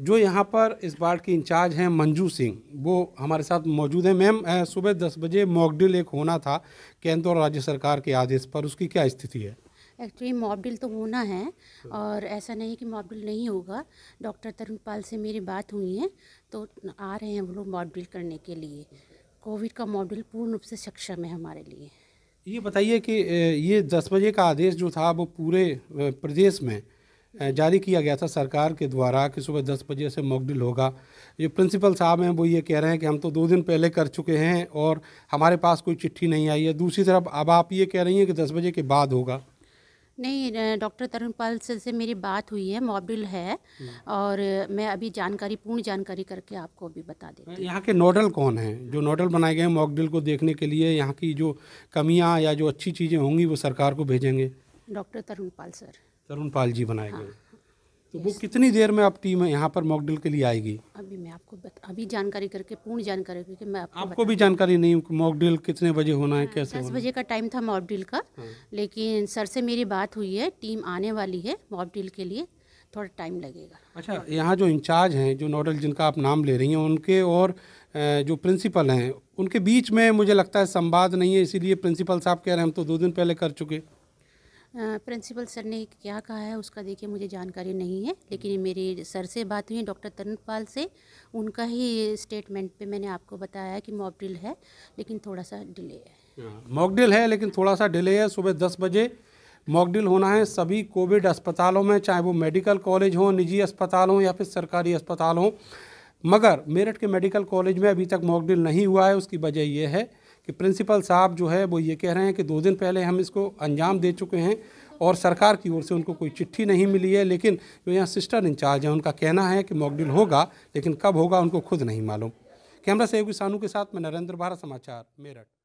जो यहाँ पर इस बार की इंचार्ज हैं मंजू सिंह वो हमारे साथ मौजूद हैं मैम सुबह दस बजे मॉकड्रिल एक होना था केंद्र और राज्य सरकार के आदेश पर उसकी क्या स्थिति है एक्चुअली मॉकड्रिल तो होना है और ऐसा नहीं कि मॉकड्रिल नहीं होगा डॉक्टर तरुण पाल से मेरी बात हुई है तो आ रहे हैं वो लोग मॉकड्रिल करने के लिए कोविड का मॉडल पूर्ण रूप से सक्षम है हमारे लिए ये बताइए कि ये दस बजे का आदेश जो था वो पूरे प्रदेश में जारी किया गया था सरकार के द्वारा कि सुबह दस बजे से मॉकड्रिल होगा जो प्रिंसिपल साहब हैं वो ये कह रहे हैं कि हम तो दो दिन पहले कर चुके हैं और हमारे पास कोई चिट्ठी नहीं आई है दूसरी तरफ अब आप ये कह रही हैं कि दस बजे के बाद होगा नहीं डॉक्टर तरुणपाल से, से मेरी बात हुई है मॉबिल है और मैं अभी जानकारी पूर्ण जानकारी करके आपको अभी बता देती यहाँ के नोडल कौन हैं जो नोडल बनाए गए हैं मॉकड्रिल को देखने के लिए यहाँ की जो कमियाँ या जो अच्छी चीज़ें होंगी वो सरकार को भेजेंगे डॉक्टर तरुण पाल सर तरुण पाल जी बनाए हाँ, गए हाँ, हाँ। तो वो कितनी देर में आप टीम यहाँ पर मॉकड्रिल के लिए आएगी अभी मैं आपको बता, अभी जानकारी करके पूर्ण जानकारी करके मैं आपको, आपको भी जानकारी नहीं मॉकड्रिल कितने बजे होना है हाँ, कैसे दस बजे का टाइम था मॉकड्रिल का लेकिन सर से मेरी बात हुई है टीम आने वाली है मॉकड्रिल के लिए थोड़ा टाइम लगेगा अच्छा यहाँ जो इंचार्ज हैं जो नोडल जिनका आप नाम ले रही हैं उनके और जो प्रिंसिपल हैं उनके बीच में मुझे लगता है संवाद नहीं है इसीलिए प्रिंसिपल साहब कह रहे हैं हम तो दो दिन पहले कर चुके प्रिंसिपल सर ने क्या कहा है उसका देखिए मुझे जानकारी नहीं है लेकिन मेरे सर से बात हुई डॉक्टर तरनपाल से उनका ही स्टेटमेंट पे मैंने आपको बताया कि मॉकड्रिल है लेकिन थोड़ा सा डिले है हाँ, मॉकड्रिल है लेकिन थोड़ा सा डिले है सुबह दस बजे मॉकड्रिल होना है सभी कोविड अस्पतालों में चाहे वो मेडिकल कॉलेज हो निजी अस्पताल हों या फिर सरकारी अस्पताल हों मगर मेरठ के मेडिकल कॉलेज में अभी तक मॉकड्रिल नहीं हुआ है उसकी वजह यह है कि प्रिंसिपल साहब जो है वो ये कह रहे हैं कि दो दिन पहले हम इसको अंजाम दे चुके हैं और सरकार की ओर से उनको कोई चिट्ठी नहीं मिली है लेकिन जो यहाँ सिस्टर इंचार्ज हैं उनका कहना है कि मॉकड्रिल होगा लेकिन कब होगा उनको खुद नहीं मालूम कैमरा सहयोगी सानू के साथ मैं नरेंद्र भारत समाचार मेरठ